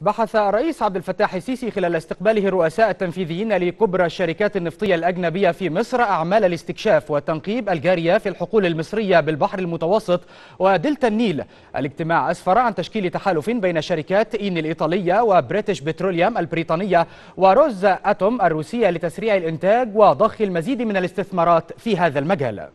بحث الرئيس عبد الفتاح السيسي خلال استقباله الرؤساء التنفيذيين لكبرى الشركات النفطية الأجنبية في مصر أعمال الاستكشاف والتنقيب الجارية في الحقول المصرية بالبحر المتوسط ودلتا النيل الاجتماع أسفر عن تشكيل تحالف بين شركات إين الإيطالية وبريتش بتروليوم البريطانية وروز أتوم الروسية لتسريع الإنتاج وضخ المزيد من الاستثمارات في هذا المجال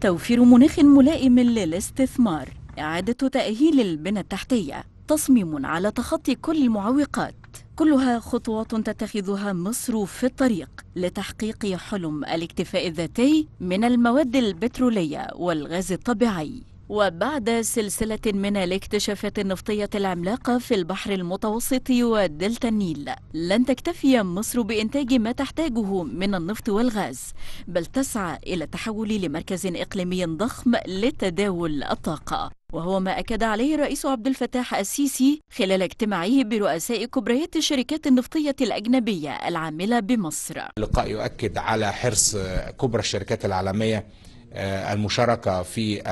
توفير مناخ ملائم للاستثمار إعادة تأهيل البنى التحتية تصميم على تخطي كل المعوقات كلها خطوات تتخذها مصر في الطريق لتحقيق حلم الاكتفاء الذاتي من المواد البتروليه والغاز الطبيعي وبعد سلسلة من الاكتشافات النفطية العملاقة في البحر المتوسط ودلتا النيل لن تكتفي مصر بإنتاج ما تحتاجه من النفط والغاز بل تسعى إلى التحول لمركز إقليمي ضخم لتداول الطاقة وهو ما أكد عليه الرئيس عبد الفتاح السيسي خلال اجتماعه برؤساء كبريات الشركات النفطية الأجنبية العاملة بمصر اللقاء يؤكد على حرص كبرى الشركات العالمية آه، المشاركه في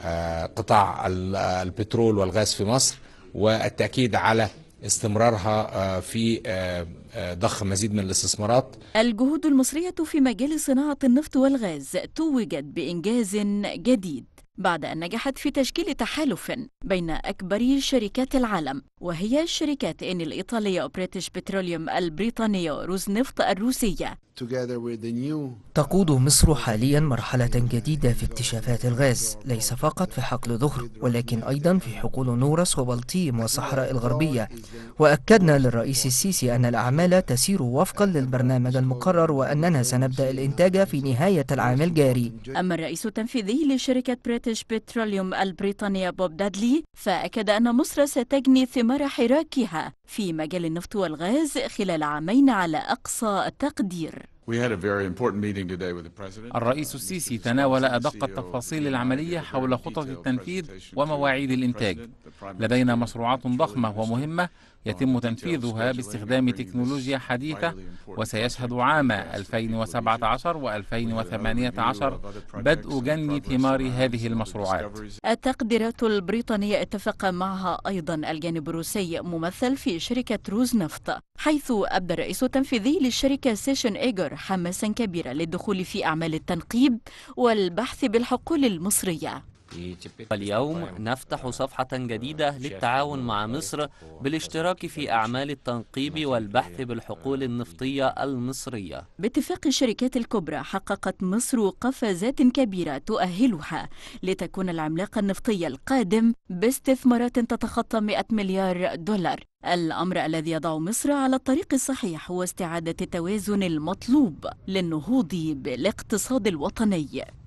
آه، قطاع آه، البترول والغاز في مصر والتاكيد على استمرارها في ضخ مزيد من الاستثمارات الجهود المصرية في مجال صناعة النفط والغاز توجت بإنجاز جديد بعد أن نجحت في تشكيل تحالف بين أكبر شركات العالم وهي شركات إن الإيطالية وبريتش بتروليوم البريطانية نفط الروسية تقود مصر حاليا مرحلة جديدة في اكتشافات الغاز ليس فقط في حقل ظهر ولكن أيضا في حقول نورس وبلطيم والصحراء الغربية وأكدنا للرئيس السيسي أن الأعمال تسير وفقا للبرنامج المقرر وأننا سنبدأ الإنتاج في نهاية العام الجاري أما الرئيس التنفيذي لشركة بريتش بتروليوم البريطانية بوب دادلي فأكد أن مصر ستجني ثمار حراكها في مجال النفط والغاز خلال عامين على أقصى تقدير الرئيس السيسي تناول أدق e التفاصيل العملية حول خطط التنفيذ ومواعيد الإنتاج لدينا مشروعات ضخمة ومهمة يتم تنفيذها باستخدام تكنولوجيا حديثة وسيشهد عام 2017 و 2018 بدء جني ثمار هذه المشروعات التقديرات البريطانية اتفق معها أيضا الجانب الروسي ممثل في شركة روز نفط حيث أبدى الرئيس التنفيذي للشركة سيشن إيجر حماسا كبيرا للدخول في أعمال التنقيب والبحث بالحقول المصرية اليوم نفتح صفحة جديدة للتعاون مع مصر بالاشتراك في أعمال التنقيب والبحث بالحقول النفطية المصرية باتفاق الشركات الكبرى حققت مصر قفزات كبيرة تؤهلها لتكون العملاق النفطي القادم باستثمارات تتخطى 100 مليار دولار الأمر الذي يضع مصر على الطريق الصحيح هو استعادة التوازن المطلوب للنهوض بالاقتصاد الوطني